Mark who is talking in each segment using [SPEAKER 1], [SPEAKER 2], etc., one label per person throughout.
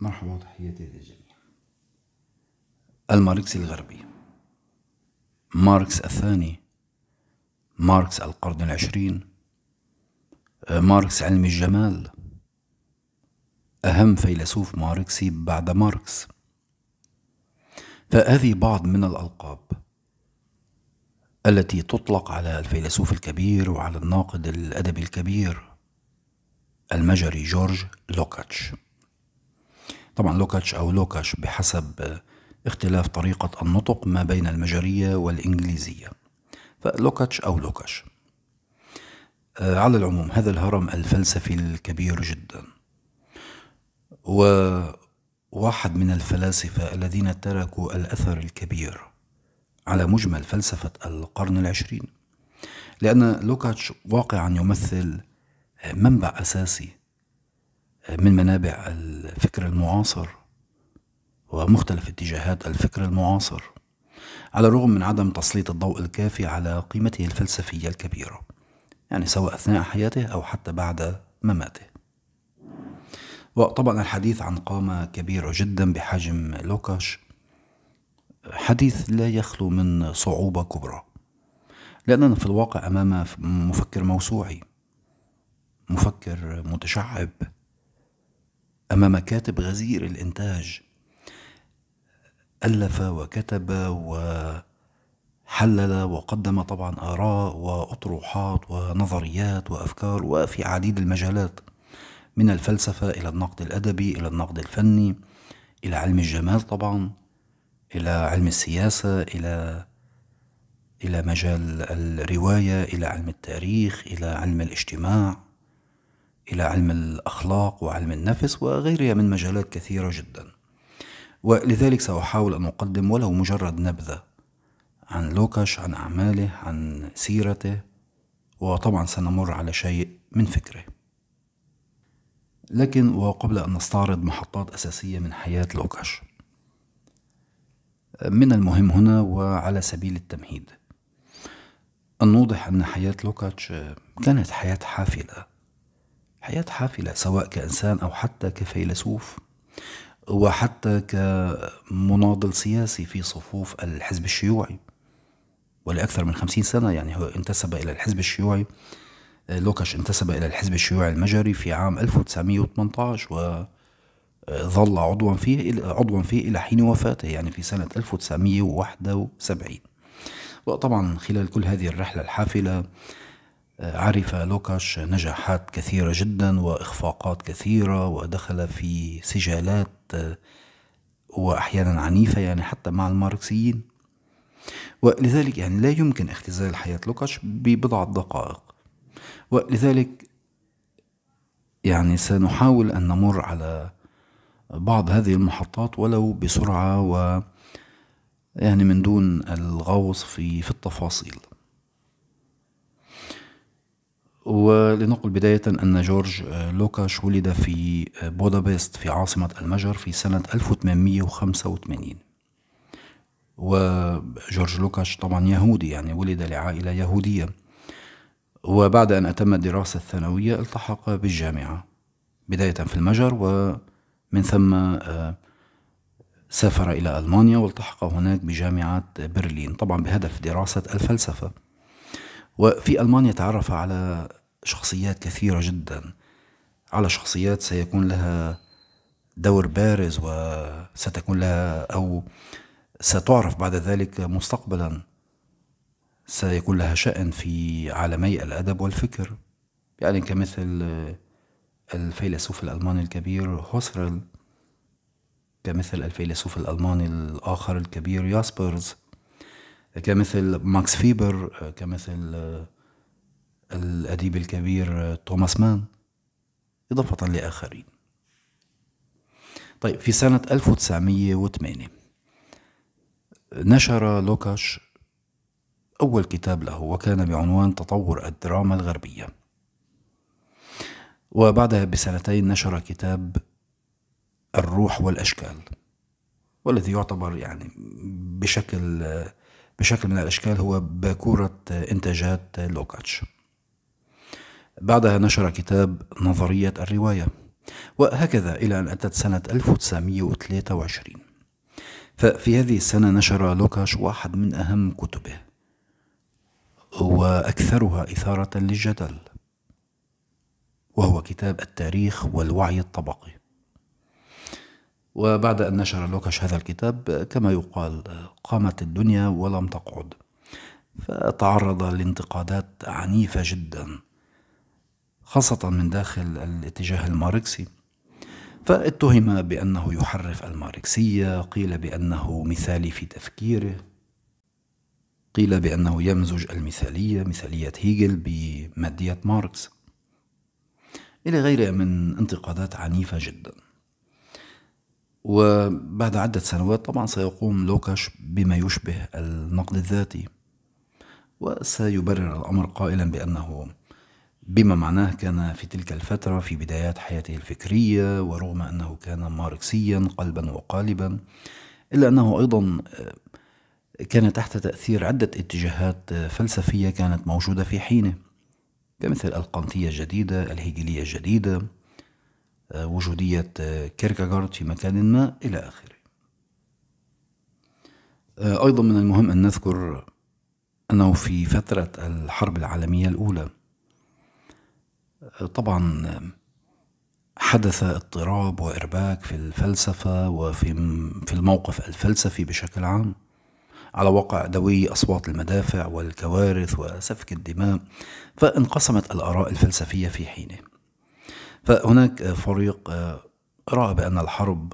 [SPEAKER 1] مرحبا وتحياتي للجميع الماركس الغربي ماركس الثاني ماركس القرن العشرين ماركس علم الجمال أهم فيلسوف ماركسي بعد ماركس فهذه بعض من الألقاب التي تطلق على الفيلسوف الكبير وعلى الناقد الأدبي الكبير المجري جورج لوكاتش طبعا لوكاتش أو لوكاش بحسب اختلاف طريقة النطق ما بين المجرية والإنجليزية فلوكاتش أو لوكاش آه، على العموم هذا الهرم الفلسفي الكبير جدا وواحد من الفلاسفة الذين تركوا الأثر الكبير على مجمل فلسفة القرن العشرين لأن لوكاتش واقعا يمثل منبع أساسي من منابع الفكر المعاصر ومختلف اتجاهات الفكر المعاصر على الرغم من عدم تسليط الضوء الكافي على قيمته الفلسفية الكبيرة يعني سواء أثناء حياته أو حتى بعد مماته وطبعا الحديث عن قامة كبيرة جدا بحجم لوكاش حديث لا يخلو من صعوبة كبرى لأننا في الواقع أمام مفكر موسوعي مفكر متشعب امام كاتب غزير الإنتاج ألف وكتب وحلل وقدم طبعا آراء وأطروحات ونظريات وأفكار وفي عديد المجالات من الفلسفة إلى النقد الأدبي إلى النقد الفني إلى علم الجمال طبعا إلى علم السياسة إلى إلى مجال الرواية إلى علم التاريخ إلى علم الاجتماع إلى علم الأخلاق وعلم النفس وغيرها من مجالات كثيرة جدا ولذلك سأحاول أن أقدم ولو مجرد نبذة عن لوكاش عن أعماله عن سيرته وطبعا سنمر على شيء من فكره لكن وقبل أن نستعرض محطات أساسية من حياة لوكاش من المهم هنا وعلى سبيل التمهيد أن نوضح أن حياة لوكاش كانت حياة حافلة حياة حافلة سواء كإنسان أو حتى كفيلسوف وحتى كمناضل سياسي في صفوف الحزب الشيوعي ولأكثر من خمسين سنة يعني هو انتسب إلى الحزب الشيوعي لوكاش انتسب إلى الحزب الشيوعي المجري في عام 1918 وظل عضوا فيه عضوا فيه إلى حين وفاته يعني في سنة 1971 وطبعا خلال كل هذه الرحلة الحافلة عرف لوكاش نجاحات كثيرة جدا وإخفاقات كثيرة ودخل في سجالات آه، وأحيانا عنيفة يعني حتى مع الماركسيين ولذلك يعني لا يمكن اختزال حياة لوكاش ببضعة دقائق ولذلك يعني سنحاول أن نمر على بعض هذه المحطات ولو بسرعة و يعني من دون الغوص في في التفاصيل ولنقل بداية أن جورج آه، لوكاش ولد في آه، بودابست في عاصمة المجر في سنة 1885 وجورج لوكاش طبعا يهودي يعني ولد لعائلة يهودية وبعد أن أتم الدراسة الثانوية التحق بالجامعة بداية في المجر ومن ثم آه، سافر إلى ألمانيا والتحق هناك بجامعة برلين طبعا بهدف دراسة الفلسفة وفي ألمانيا تعرف على شخصيات كثيرة جدا على شخصيات سيكون لها دور بارز وستكون لها أو ستعرف بعد ذلك مستقبلا سيكون لها شأن في عالمي الأدب والفكر يعني كمثل الفيلسوف الألماني الكبير هوسرل كمثل الفيلسوف الألماني الآخر الكبير ياسبرز كمثل ماكس فيبر كمثل آه، الأديب الكبير آه، توماس مان إضافة لآخرين طيب في سنة 1908 نشر لوكاش أول كتاب له وكان بعنوان تطور الدراما الغربية وبعدها بسنتين نشر كتاب الروح والأشكال والذي يعتبر يعني بشكل آه، بشكل من الأشكال هو باكورة إنتاجات لوكاتش بعدها نشر كتاب نظرية الرواية وهكذا إلى أن أتت سنة 1923 ففي هذه السنة نشر لوكاش واحد من أهم كتبه وأكثرها إثارة للجدل وهو كتاب التاريخ والوعي الطبقي وبعد أن نشر لوكاش هذا الكتاب كما يقال قامت الدنيا ولم تقعد فتعرض لانتقادات عنيفة جدا خاصة من داخل الاتجاه الماركسي فاتهم بأنه يحرف الماركسية قيل بأنه مثالي في تفكيره قيل بأنه يمزج المثالية مثالية هيجل بمادية ماركس إلى غيرها من انتقادات عنيفة جداً وبعد عدة سنوات طبعا سيقوم لوكاش بما يشبه النقد الذاتي وسيبرر الأمر قائلا بأنه بما معناه كان في تلك الفترة في بدايات حياته الفكرية ورغم أنه كان ماركسيا قلبا وقالبا إلا أنه أيضا آه، كان تحت تأثير عدة اتجاهات آه، فلسفية كانت موجودة في حينه كمثل القانتية الجديدة الهيجلية الجديدة وجودية آه، كيركاغارد في مكان ما إلى آخره آه، أيضا من المهم أن نذكر أنه في فترة الحرب العالمية الأولى آه، طبعا حدث اضطراب وإرباك في الفلسفة وفي في الموقف الفلسفي بشكل عام على واقع دوي أصوات المدافع والكوارث وسفك الدماء فانقسمت الآراء الفلسفية في حينه فهناك فريق آه، رأى بأن الحرب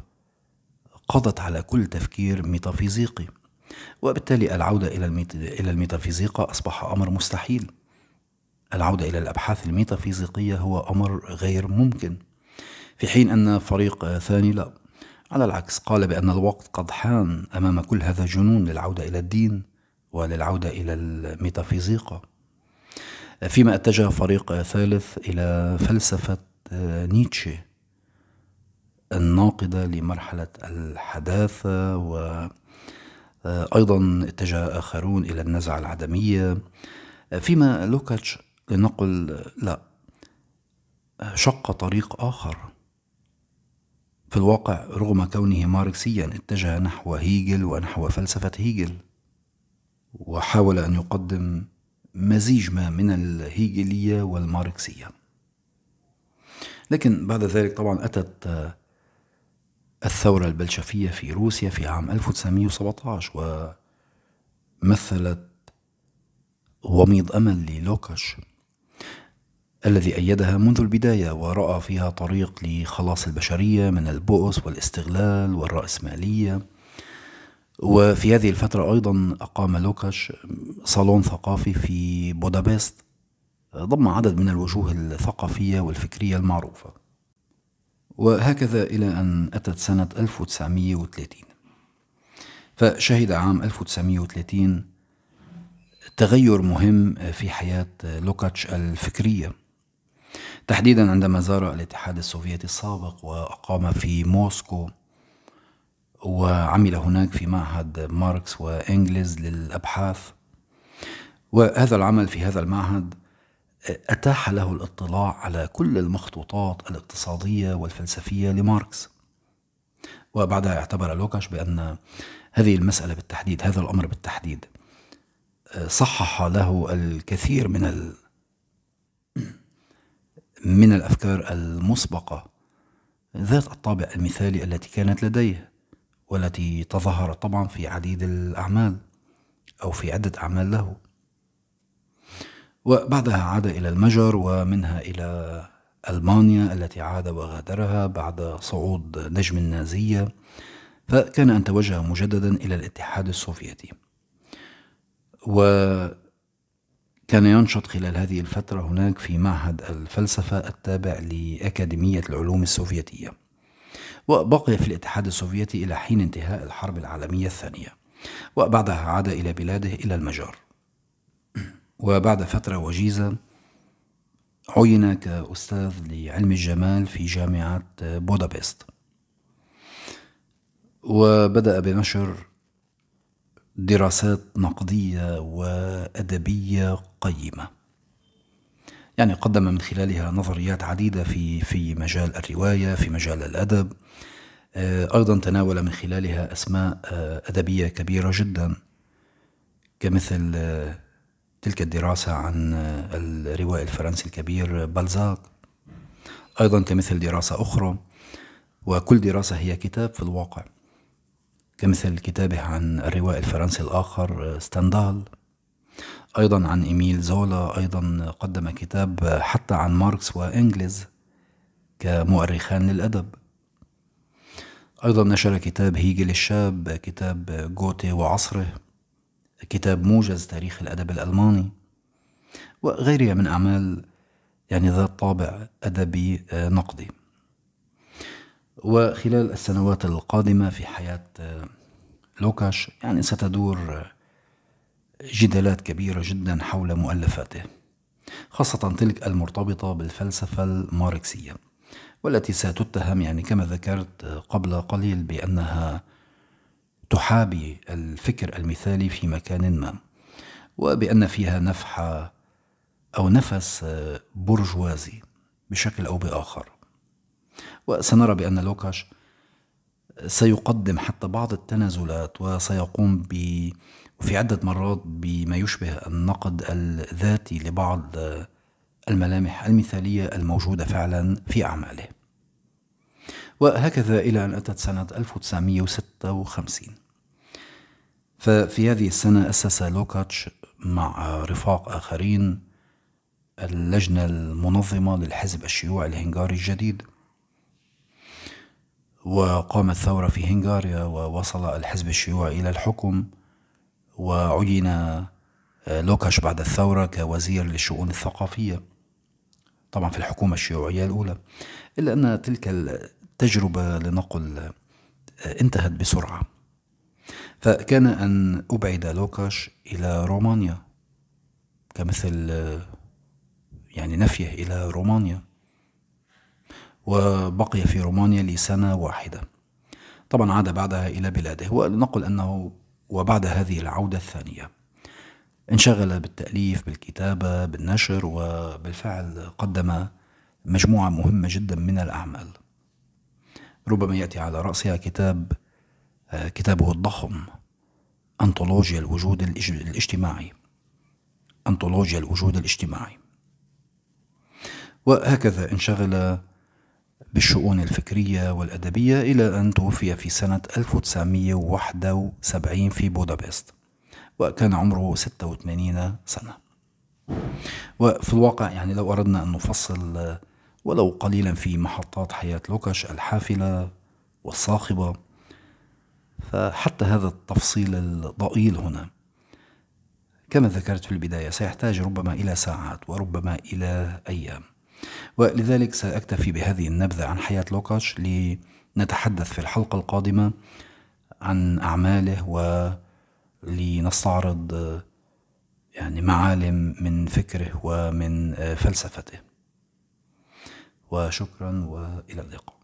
[SPEAKER 1] قضت على كل تفكير ميتافيزيقي وبالتالي العودة إلى الميتافيزيقا أصبح أمر مستحيل العودة إلى الأبحاث الميتافيزيقية هو أمر غير ممكن في حين أن فريق آه، ثاني لا على العكس قال بأن الوقت قد حان أمام كل هذا الجنون للعودة إلى الدين وللعودة إلى الميتافيزيقا فيما اتجه فريق آه، ثالث إلى فلسفة نيتشه الناقدة لمرحلة الحداثة وأيضا آه، اتجه آخرون إلى النزعة العدمية فيما لوكاتش لنقل لا شق طريق آخر في الواقع رغم كونه ماركسيا اتجه نحو هيجل ونحو فلسفة هيجل وحاول أن يقدم مزيج ما من الهيجلية والماركسية لكن بعد ذلك طبعا أتت آه، الثورة البلشفية في روسيا في عام 1917 ومثلت وميض أمل للوكاش الذي أيدها منذ البداية ورأى فيها طريق لخلاص البشرية من البؤس والاستغلال والرأسمالية وفي هذه الفترة أيضا أقام لوكاش صالون ثقافي في بودابست ضم عدد من الوجوه الثقافية والفكرية المعروفة وهكذا إلى أن أتت سنة 1930 فشهد عام 1930 تغير مهم في حياة لوكاتش الفكرية تحديدا عندما زار الاتحاد السوفيتي السابق وأقام في موسكو وعمل هناك في معهد ماركس وإنجلز للأبحاث وهذا العمل في هذا المعهد أتاح له الاطلاع على كل المخطوطات الاقتصادية والفلسفية لماركس وبعدها اعتبر لوكاش بأن هذه المسألة بالتحديد هذا الأمر بالتحديد صحح له الكثير من ال من الأفكار المسبقة ذات الطابع المثالي التي كانت لديه والتي تظهرت طبعا في عديد الأعمال أو في عدة أعمال له وبعدها عاد إلى المجر ومنها إلى ألمانيا التي عاد وغادرها بعد صعود نجم النازية فكان أن توجه مجددا إلى الاتحاد السوفيتي وكان ينشط خلال هذه الفترة هناك في معهد الفلسفة التابع لأكاديمية العلوم السوفيتية وبقي في الاتحاد السوفيتي إلى حين انتهاء الحرب العالمية الثانية وبعدها عاد إلى بلاده إلى المجر وبعد فترة وجيزة عين كأستاذ لعلم الجمال في جامعة بودابست وبدأ بنشر دراسات نقدية وأدبية قيمة يعني قدم من خلالها نظريات عديدة في, في مجال الرواية في مجال الأدب آه، أيضا تناول من خلالها أسماء آه، أدبية كبيرة جدا كمثل آه، تلك الدراسة عن الروائي الفرنسي الكبير بلزاك أيضا كمثل دراسة أخرى وكل دراسة هي كتاب في الواقع كمثل كتابه عن الروائي الفرنسي الآخر ستاندال أيضا عن إيميل زولا أيضا قدم كتاب حتى عن ماركس وإنجلز كمؤرخان للأدب أيضا نشر كتاب هيجل الشاب كتاب جوتي وعصره كتاب موجز تاريخ الأدب الألماني وغيرها من أعمال يعني ذات طابع أدبي آه، نقدي وخلال السنوات القادمة في حياة آه، لوكاش يعني ستدور آه، جدالات كبيرة جدا حول مؤلفاته خاصة تلك المرتبطة بالفلسفة الماركسية والتي ستتهم يعني كما ذكرت قبل قليل بأنها تحابي الفكر المثالي في مكان ما وبأن فيها نفحة أو نفس برجوازي بشكل أو بآخر وسنرى بأن لوكاش سيقدم حتى بعض التنازلات وسيقوم ب في عدة مرات بما يشبه النقد الذاتي لبعض الملامح المثالية الموجودة فعلا في أعماله وهكذا إلى أن أتت سنة 1956 ففي هذه السنة أسس لوكاتش مع رفاق آخرين اللجنة المنظمة للحزب الشيوعي الهنغاري الجديد وقامت ثورة في هنغاريا ووصل الحزب الشيوعي إلى الحكم وعين لوكاش بعد الثورة كوزير للشؤون الثقافية طبعا في الحكومة الشيوعية الأولى إلا أن تلك التجربة لنقل انتهت بسرعة فكان أن أبعد لوكاش إلى رومانيا كمثل يعني نفيه إلى رومانيا وبقي في رومانيا لسنة واحدة طبعا عاد بعدها إلى بلاده ونقل أنه وبعد هذه العودة الثانية انشغل بالتأليف بالكتابة بالنشر وبالفعل قدم مجموعة مهمة جدا من الأعمال ربما يأتي على رأسها كتاب كتابه الضخم أنطولوجيا الوجود الاجتماعي أنطولوجيا الوجود الاجتماعي وهكذا انشغل بالشؤون الفكرية والأدبية إلى أن توفي في سنة 1971 في بودابست وكان عمره 86 سنة وفي الواقع يعني لو أردنا أن نفصل ولو قليلا في محطات حياة لوكاش الحافلة والصاخبة فحتى هذا التفصيل الضئيل هنا كما ذكرت في البداية سيحتاج ربما إلى ساعات وربما إلى أيام ولذلك سأكتفي بهذه النبذة عن حياة لوكاش لنتحدث في الحلقة القادمة عن أعماله ولنستعرض يعني معالم من فكره ومن آه، فلسفته وشكرا والى اللقاء